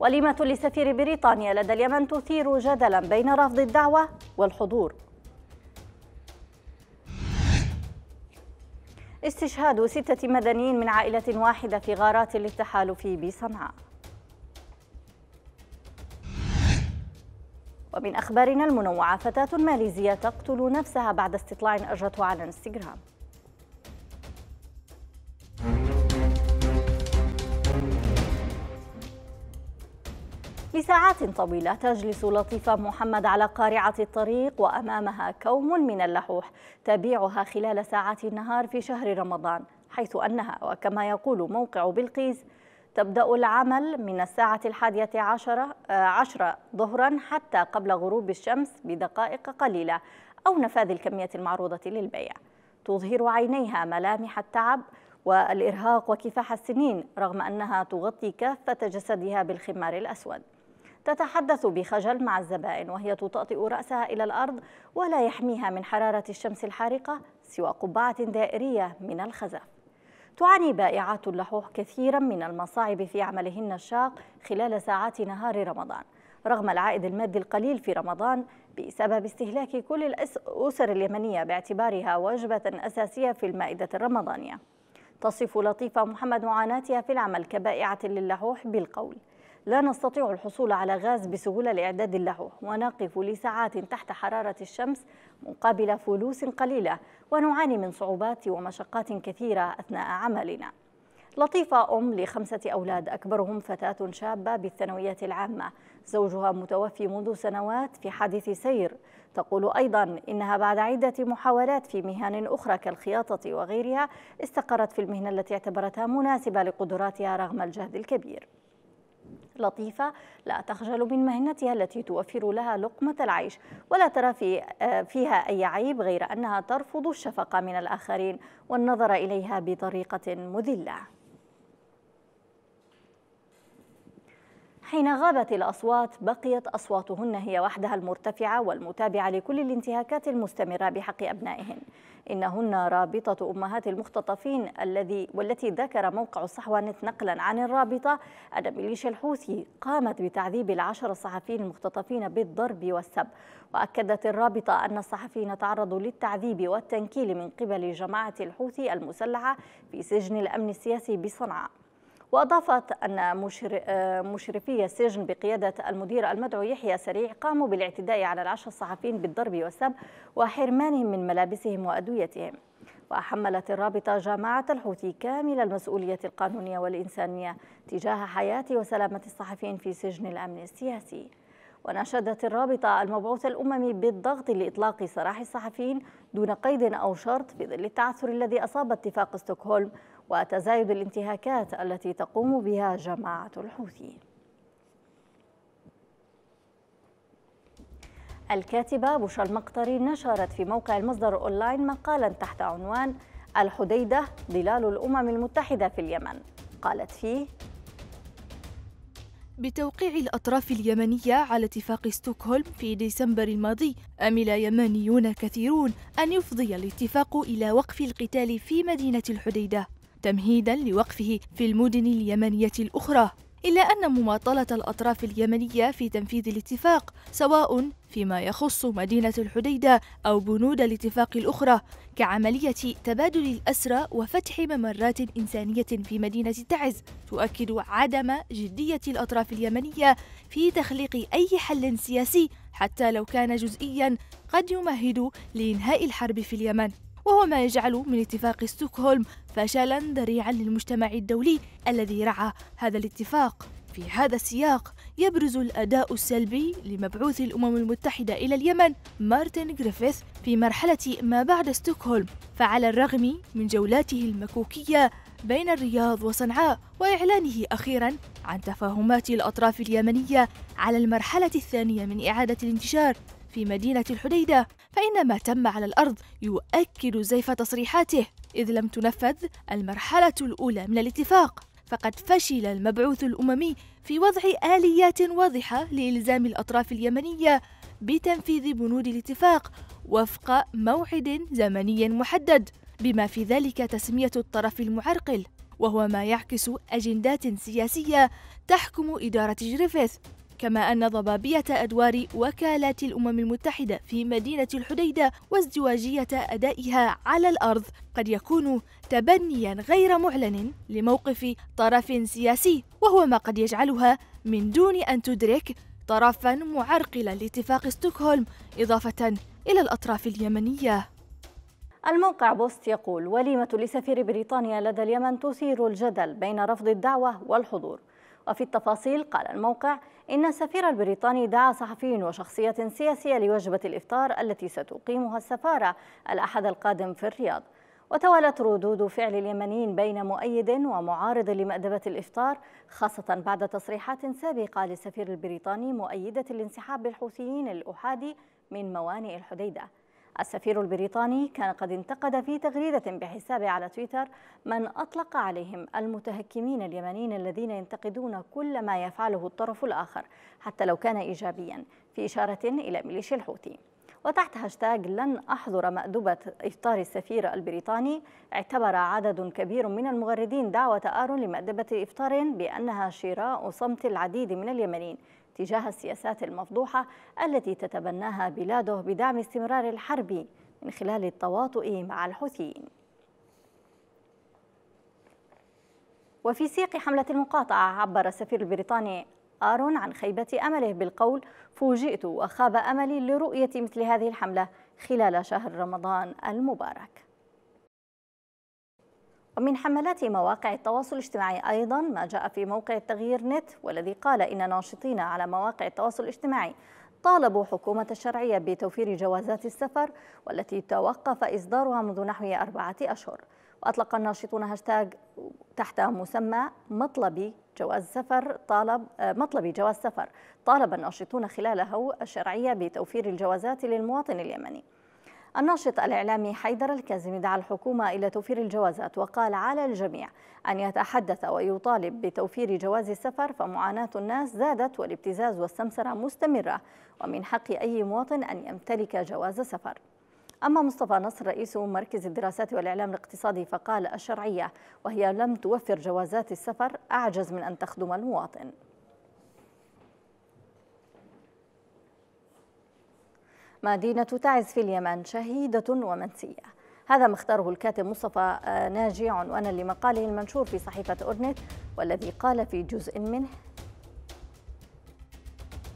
وليمة لسفير بريطانيا لدى اليمن تثير جدلا بين رفض الدعوة والحضور استشهاد ستة مدنيين من عائلة واحدة في غارات للتحالف بصنعاء ومن أخبارنا المنوعة فتاة ماليزية تقتل نفسها بعد استطلاع أجرته على انستغرام لساعات طويلة تجلس لطيفة محمد على قارعة الطريق وأمامها كوم من اللحوح تبيعها خلال ساعات النهار في شهر رمضان حيث أنها وكما يقول موقع بلقيس تبدأ العمل من الساعة الحادية عشرة, آه، عشرة ظهرا حتى قبل غروب الشمس بدقائق قليلة أو نفاذ الكمية المعروضة للبيع تظهر عينيها ملامح التعب والإرهاق وكفاح السنين رغم أنها تغطي كافة جسدها بالخمار الأسود تتحدث بخجل مع الزبائن وهي تطأطئ رأسها إلى الأرض ولا يحميها من حرارة الشمس الحارقة سوى قبعة دائرية من الخزف تعاني بائعات اللحوح كثيرا من المصاعب في عملهن الشاق خلال ساعات نهار رمضان رغم العائد المادي القليل في رمضان بسبب استهلاك كل الأسر اليمنية باعتبارها وجبة أساسية في المائدة الرمضانية تصف لطيفة محمد معاناتها في العمل كبائعة للحوح بالقول لا نستطيع الحصول على غاز بسهولة لإعداد له ونقف لساعات تحت حرارة الشمس مقابل فلوس قليلة ونعاني من صعوبات ومشقات كثيرة أثناء عملنا لطيفة أم لخمسة أولاد أكبرهم فتاة شابة بالثانوية العامة زوجها متوفي منذ سنوات في حادث سير تقول أيضا إنها بعد عدة محاولات في مهن أخرى كالخياطة وغيرها استقرت في المهنة التي اعتبرتها مناسبة لقدراتها رغم الجهد الكبير لطيفة لا تخجل من مهنتها التي توفر لها لقمة العيش ولا ترى في آه، فيها أي عيب غير أنها ترفض الشفقة من الآخرين والنظر إليها بطريقة مذلة حين غابت الأصوات بقيت أصواتهن هي وحدها المرتفعة والمتابعة لكل الانتهاكات المستمرة بحق أبنائهن إنهن رابطة أمهات المختطفين الذي والتي ذكر موقع الصحوانت نقلا عن الرابطة أن ميليشيا الحوثي قامت بتعذيب العشر الصحفيين المختطفين بالضرب والسب وأكدت الرابطة أن الصحفيين تعرضوا للتعذيب والتنكيل من قبل جماعة الحوثي المسلحة في سجن الأمن السياسي بصنعاء وأضافت أن آه، مشرفي السجن بقيادة المدير المدعو يحيى سريع قاموا بالاعتداء على العشر الصحفيين بالضرب والسب وحرمانهم من ملابسهم وأدويتهم وحملت الرابطة جماعة الحوثي كامل المسؤولية القانونية والإنسانية تجاه حياة وسلامة الصحفيين في سجن الأمن السياسي وناشدت الرابطة المبعوث الأممي بالضغط لإطلاق سراح الصحفيين دون قيد أو شرط بظل التعثر الذي أصاب اتفاق ستوكهولم وتزايد الانتهاكات التي تقوم بها جماعة الحوثي الكاتبة بوشا المقطري نشرت في موقع المصدر أونلاين مقالا تحت عنوان الحديدة ظلال الأمم المتحدة في اليمن قالت فيه بتوقيع الأطراف اليمنية على اتفاق ستوكهولم في ديسمبر الماضي أمل يمنيون كثيرون أن يفضي الاتفاق إلى وقف القتال في مدينة الحديدة تمهيدا لوقفه في المدن اليمنية الأخرى إلا أن مماطلة الأطراف اليمنية في تنفيذ الاتفاق سواء فيما يخص مدينة الحديدة أو بنود الاتفاق الأخرى كعملية تبادل الأسرى وفتح ممرات إنسانية في مدينة تعز تؤكد عدم جدية الأطراف اليمنية في تخليق أي حل سياسي حتى لو كان جزئيا قد يمهد لإنهاء الحرب في اليمن وهو ما يجعل من اتفاق ستوكهولم فشلا ذريعا للمجتمع الدولي الذي رعى هذا الاتفاق في هذا السياق يبرز الأداء السلبي لمبعوث الأمم المتحدة إلى اليمن مارتن جريفيث في مرحلة ما بعد ستوكهولم فعلى الرغم من جولاته المكوكية بين الرياض وصنعاء وإعلانه أخيرا عن تفاهمات الأطراف اليمنية على المرحلة الثانية من إعادة الانتشار في مدينة الحديدة فإن ما تم على الأرض يؤكد زيف تصريحاته إذ لم تنفذ المرحلة الأولى من الاتفاق فقد فشل المبعوث الأممي في وضع آليات واضحة لإلزام الأطراف اليمنية بتنفيذ بنود الاتفاق وفق موعد زمني محدد بما في ذلك تسمية الطرف المعرقل وهو ما يعكس أجندات سياسية تحكم إدارة جريفيث كما أن ضبابية أدوار وكالات الأمم المتحدة في مدينة الحديدة وازدواجية أدائها على الأرض قد يكون تبنيا غير معلن لموقف طرف سياسي وهو ما قد يجعلها من دون أن تدرك طرفا معرقلا لاتفاق ستوكهولم إضافة إلى الأطراف اليمنية الموقع بوست يقول وليمة لسفير بريطانيا لدى اليمن تثير الجدل بين رفض الدعوة والحضور وفي التفاصيل قال الموقع إن السفير البريطاني دعا صحفيين وشخصية سياسية لوجبة الإفطار التي ستقيمها السفارة الأحد القادم في الرياض وتوالت ردود فعل اليمنيين بين مؤيد ومعارض لمأدبة الإفطار خاصة بعد تصريحات سابقة للسفير البريطاني مؤيدة الانسحاب الحوثيين الأحادي من موانئ الحديدة السفير البريطاني كان قد انتقد في تغريدة بحسابه على تويتر من أطلق عليهم المتهكمين اليمنيين الذين ينتقدون كل ما يفعله الطرف الآخر حتى لو كان إيجابيا في إشارة إلى ميليشيا الحوثي وتحت هاشتاج لن أحضر مأدبة إفطار السفير البريطاني اعتبر عدد كبير من المغردين دعوة آرون لمأدبة إفطار بأنها شراء صمت العديد من اليمنيين تجاه السياسات المفضوحة التي تتبناها بلاده بدعم استمرار الحرب من خلال التواطؤ مع الحوثيين وفي سياق حملة المقاطعة عبر السفير البريطاني آرون عن خيبة أمله بالقول فوجئت وخاب أملي لرؤية مثل هذه الحملة خلال شهر رمضان المبارك ومن حملات مواقع التواصل الاجتماعي أيضا ما جاء في موقع التغيير نت والذي قال إن ناشطين على مواقع التواصل الاجتماعي طالبوا حكومة الشرعية بتوفير جوازات السفر والتي توقف إصدارها منذ نحو أربعة أشهر وأطلق الناشطون هاشتاج تحت مسمى مطلبي جواز سفر طالب مطلبي جواز سفر طالب الناشطون خلاله الشرعية بتوفير الجوازات للمواطن اليمني الناشط الإعلامي حيدر الكازمي دعا الحكومة إلى توفير الجوازات وقال على الجميع أن يتحدث ويطالب بتوفير جواز السفر فمعاناة الناس زادت والابتزاز والسمسرة مستمرة ومن حق أي مواطن أن يمتلك جواز سفر أما مصطفى نصر رئيس مركز الدراسات والإعلام الاقتصادي فقال الشرعية وهي لم توفر جوازات السفر أعجز من أن تخدم المواطن مدينة تعز في اليمن شهيدة ومنسية هذا ما اختاره الكاتب مصطفى آه، ناجي عنوانا لمقاله المنشور في صحيفة أورنت والذي قال في جزء منه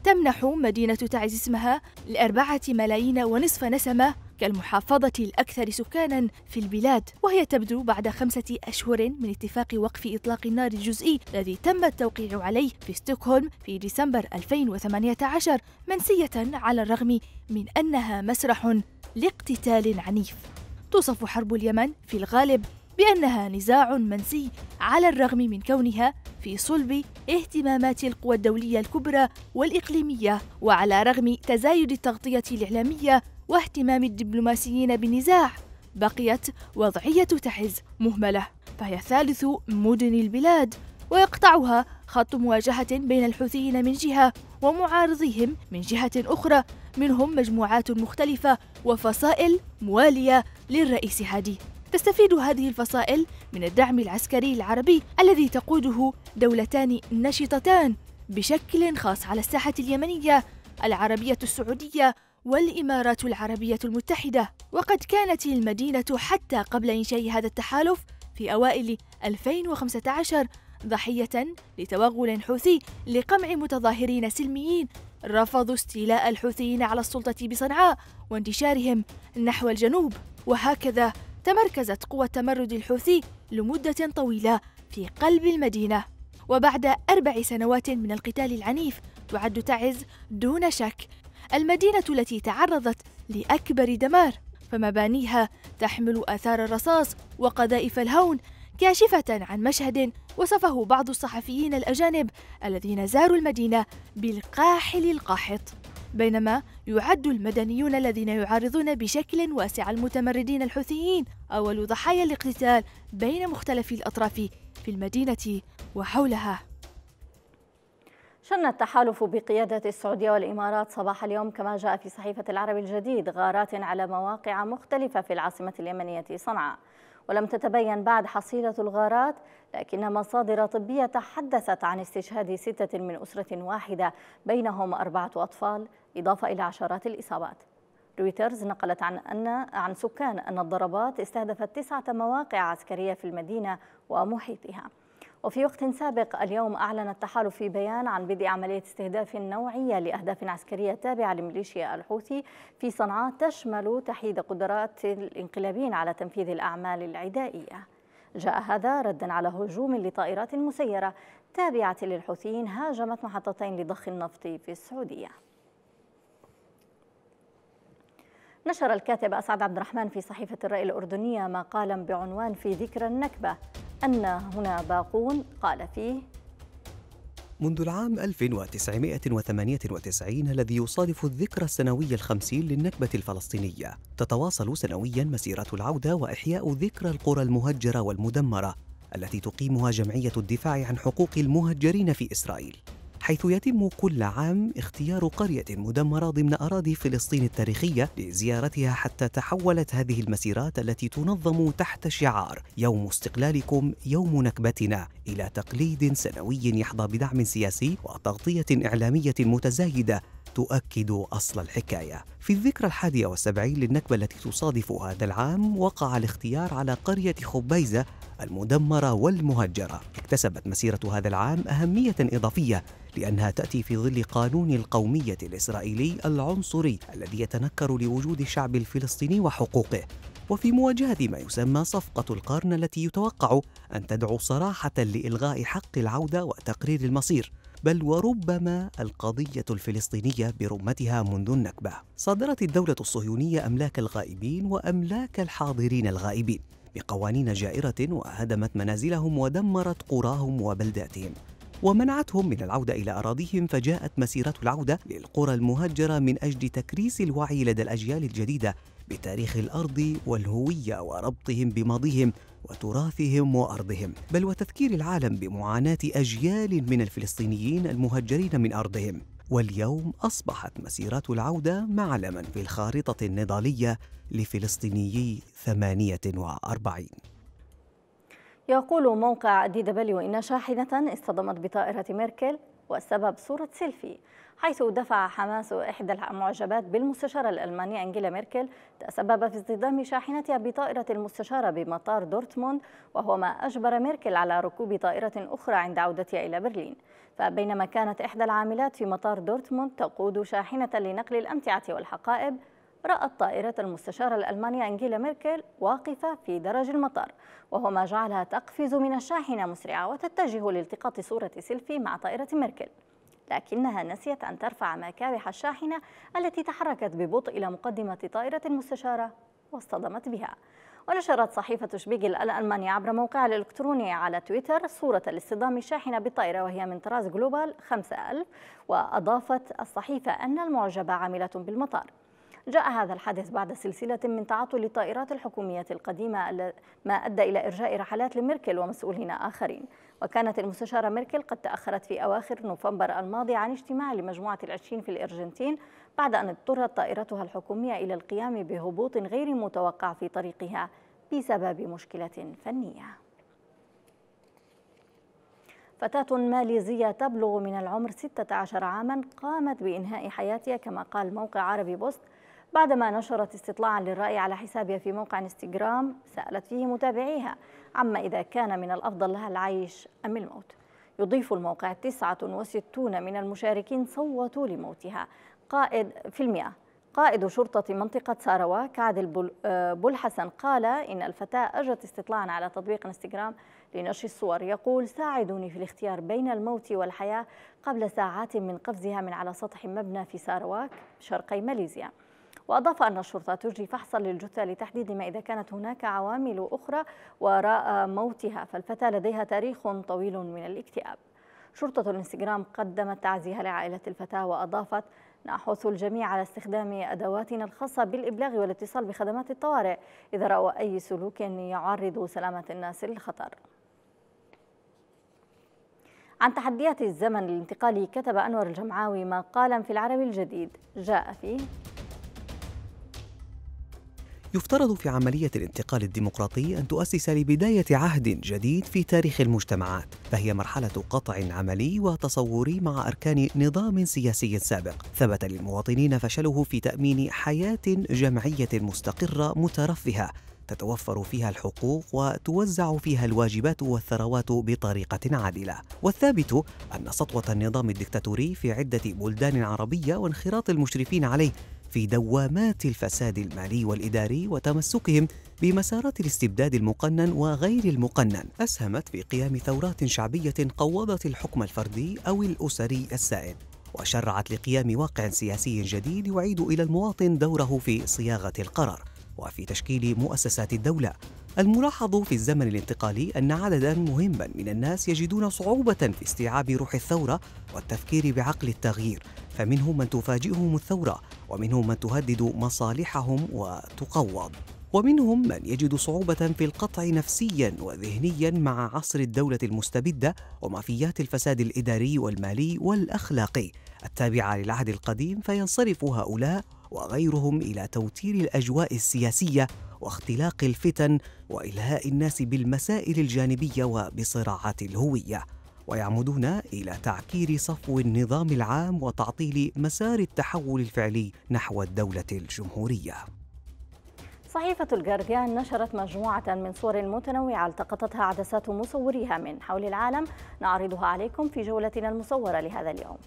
تمنح مدينة تعز اسمها لأربعة ملايين ونصف نسمة كالمحافظة الأكثر سكانا في البلاد وهي تبدو بعد خمسة أشهر من اتفاق وقف إطلاق النار الجزئي الذي تم التوقيع عليه في ستوكهولم في ديسمبر 2018 منسية على الرغم من أنها مسرح لاقتتال عنيف توصف حرب اليمن في الغالب بأنها نزاع منسي على الرغم من كونها في صلب اهتمامات القوى الدولية الكبرى والإقليمية وعلى رغم تزايد التغطية الإعلامية واهتمام الدبلوماسيين بالنزاع بقيت وضعية تحز مهملة فهي ثالث مدن البلاد ويقطعها خط مواجهة بين الحوثيين من جهة ومعارضيهم من جهة أخرى منهم مجموعات مختلفة وفصائل موالية للرئيس هادي تستفيد هذه الفصائل من الدعم العسكري العربي الذي تقوده دولتان نشطتان بشكل خاص على الساحة اليمنية العربية السعودية والإمارات العربية المتحدة وقد كانت المدينة حتى قبل إنشاء هذا التحالف في أوائل 2015 ضحية لتوغل حوثي لقمع متظاهرين سلميين رفضوا استيلاء الحوثيين على السلطة بصنعاء وانتشارهم نحو الجنوب وهكذا تمركزت قوى التمرد الحوثي لمدة طويلة في قلب المدينة وبعد أربع سنوات من القتال العنيف تعد تعز دون شك المدينة التي تعرضت لأكبر دمار فمبانيها تحمل آثار الرصاص وقذائف الهون كاشفة عن مشهد وصفه بعض الصحفيين الأجانب الذين زاروا المدينة بالقاحل القاحط بينما يعد المدنيون الذين يعارضون بشكل واسع المتمردين الحوثيين أول ضحايا الاقتتال بين مختلف الأطراف في المدينة وحولها شن التحالف بقيادة السعودية والإمارات صباح اليوم كما جاء في صحيفة العرب الجديد غارات على مواقع مختلفة في العاصمة اليمنية صنعاء ولم تتبين بعد حصيلة الغارات لكن مصادر طبية تحدثت عن استشهاد ستة من أسرة واحدة بينهم أربعة أطفال إضافة إلى عشرات الإصابات رويترز نقلت عن أن عن سكان أن الضربات استهدفت تسعة مواقع عسكرية في المدينة ومحيطها وفي وقت سابق اليوم أعلن التحالف في بيان عن بدء عملية استهداف نوعية لأهداف عسكرية تابعة لميليشيا الحوثي في صنعاء تشمل تحييد قدرات الانقلابيين على تنفيذ الأعمال العدائية جاء هذا ردا على هجوم لطائرات مسيرة تابعة للحوثيين هاجمت محطتين لضخ النفط في السعودية نشر الكاتب أسعد عبد الرحمن في صحيفة الرأي الأردنية مقالا بعنوان في ذكرى النكبة أن هنا باقون قال فيه منذ العام 1998 الذي يصادف الذكرى السنوية الخمسين للنكبة الفلسطينية تتواصل سنويا مسيرة العودة وإحياء ذكرى القرى المهجرة والمدمرة التي تقيمها جمعية الدفاع عن حقوق المهجرين في إسرائيل حيث يتم كل عام اختيار قرية مدمرة ضمن أراضي فلسطين التاريخية لزيارتها حتى تحولت هذه المسيرات التي تنظم تحت شعار يوم استقلالكم يوم نكبتنا إلى تقليد سنوي يحظى بدعم سياسي وتغطية إعلامية متزايدة تؤكد أصل الحكاية في الذكرى الحادية والسبعين للنكبة التي تصادف هذا العام وقع الاختيار على قرية خبيزة المدمرة والمهجرة اكتسبت مسيرة هذا العام أهمية إضافية لأنها تأتي في ظل قانون القومية الإسرائيلي العنصري الذي يتنكر لوجود الشعب الفلسطيني وحقوقه وفي مواجهة ما يسمى صفقة القرن التي يتوقع أن تدعو صراحة لإلغاء حق العودة وتقرير المصير بل وربما القضية الفلسطينية برمتها منذ النكبة صادرت الدولة الصهيونية أملاك الغائبين وأملاك الحاضرين الغائبين بقوانين جائرة وهدمت منازلهم ودمرت قراهم وبلداتهم ومنعتهم من العودة إلى أراضيهم فجاءت مسيرة العودة للقرى المهجرة من أجل تكريس الوعي لدى الأجيال الجديدة بتاريخ الأرض والهوية وربطهم بماضيهم وتراثهم وأرضهم بل وتذكير العالم بمعاناة أجيال من الفلسطينيين المهجرين من أرضهم واليوم أصبحت مسيرات العودة معلما في الخارطة النضالية لفلسطيني 48 يقول موقع دي دبليو إن شاحنة اصطدمت بطائرة ميركل والسبب صورة سيلفي حيث دفع حماس إحدى المعجبات بالمستشارة الألمانية أنجيلا ميركل تسبب في اصطدام شاحنتها بطائرة المستشارة بمطار دورتموند وهو ما أجبر ميركل على ركوب طائرة أخرى عند عودتها إلى برلين فبينما كانت إحدى العاملات في مطار دورتموند تقود شاحنة لنقل الأمتعة والحقائب رأت طائرة المستشارة الألمانية أنجيلا ميركل واقفة في درج المطار وهو ما جعلها تقفز من الشاحنة مسرعة وتتجه لالتقاط صورة سيلفي مع طائرة ميركل لكنها نسيت أن ترفع مكابح الشاحنة التي تحركت ببطء إلى مقدمة طائرة المستشارة واصطدمت بها ونشرت صحيفة شبيجل الألمانية عبر موقعها الإلكتروني على تويتر صورة لاصطدام الشاحنة بالطائرة وهي من طراز جلوبال 5000 وأضافت الصحيفة أن المعجبة عاملة بالمطار جاء هذا الحدث بعد سلسلة من تعطل الطائرات الحكومية القديمة ما أدى إلى إرجاء رحلات لميركل ومسؤولين آخرين وكانت المستشارة ميركل قد تأخرت في أواخر نوفمبر الماضي عن اجتماع لمجموعة العشرين في الأرجنتين بعد أن اضطرت طائرتها الحكومية إلى القيام بهبوط غير متوقع في طريقها بسبب مشكلة فنية فتاة ماليزية تبلغ من العمر 16 عاما قامت بإنهاء حياتها كما قال موقع عربي بوست بعدما نشرت استطلاعا للرأي على حسابها في موقع انستغرام سألت فيه متابعيها عما إذا كان من الأفضل لها العيش أم الموت يضيف الموقع 69 من المشاركين صوتوا لموتها قائد في المئة قائد شرطة منطقة ساروك عادل آه، حسن قال إن الفتاة أجرت استطلاعا على تطبيق انستغرام لنشر الصور يقول ساعدوني في الاختيار بين الموت والحياة قبل ساعات من قفزها من على سطح مبنى في ساروك شرقي ماليزيا وأضاف أن الشرطة تجري فحصا للجثة لتحديد ما إذا كانت هناك عوامل أخرى وراء موتها فالفتاة لديها تاريخ طويل من الاكتئاب شرطة الانستغرام قدمت تعزيها لعائلة الفتاة وأضافت نحث الجميع على استخدام أدواتنا الخاصة بالإبلاغ والاتصال بخدمات الطوارئ إذا رأوا أي سلوك يعرض سلامة الناس للخطر عن تحديات الزمن الانتقالي كتب أنور الجمعاوي مقالا في العربي الجديد جاء فيه يفترض في عملية الانتقال الديمقراطي أن تؤسس لبداية عهد جديد في تاريخ المجتمعات، فهي مرحلة قطع عملي وتصوري مع أركان نظام سياسي سابق، ثبت للمواطنين فشله في تأمين حياة جمعية مستقرة مترفهة تتوفر فيها الحقوق وتوزع فيها الواجبات والثروات بطريقة عادلة والثابت أن سطوة النظام الدكتاتوري في عدة بلدان عربية وانخراط المشرفين عليه في دوامات الفساد المالي والإداري وتمسكهم بمسارات الاستبداد المقنن وغير المقنن أسهمت في قيام ثورات شعبية قوضت الحكم الفردي أو الأسري السائد وشرعت لقيام واقع سياسي جديد يعيد إلى المواطن دوره في صياغة القرار وفي تشكيل مؤسسات الدولة الملاحظ في الزمن الانتقالي أن عددا مهما من الناس يجدون صعوبة في استيعاب روح الثورة والتفكير بعقل التغيير فمنهم من تفاجئهم الثورة ومنهم من تهدد مصالحهم وتقوض ومنهم من يجد صعوبة في القطع نفسيا وذهنيا مع عصر الدولة المستبدة ومافيات الفساد الإداري والمالي والأخلاقي التابعة للعهد القديم فينصرف هؤلاء وغيرهم إلى توتير الأجواء السياسية واختلاق الفتن وإلهاء الناس بالمسائل الجانبية وبصراعات الهوية ويعمدون إلى تعكير صفو النظام العام وتعطيل مسار التحول الفعلي نحو الدولة الجمهورية صحيفة الجارديان نشرت مجموعة من صور متنوعة التقطتها عدسات مصوريها من حول العالم نعرضها عليكم في جولتنا المصورة لهذا اليوم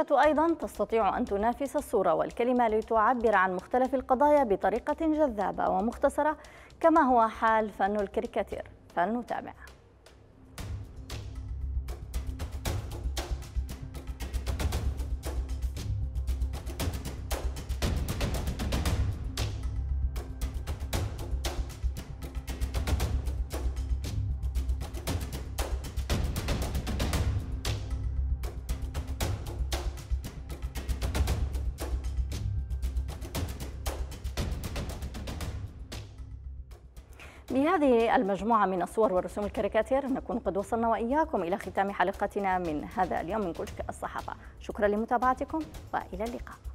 الشاشة أيضا تستطيع أن تنافس الصورة والكلمة لتعبر عن مختلف القضايا بطريقة جذابة ومختصرة كما هو حال فن الكاريكاتير فلنتابع بهذه المجموعة من الصور والرسوم الكاريكاتير نكون قد وصلنا وإياكم إلى ختام حلقتنا من هذا اليوم من كشك الصحافة شكرا لمتابعتكم وإلى اللقاء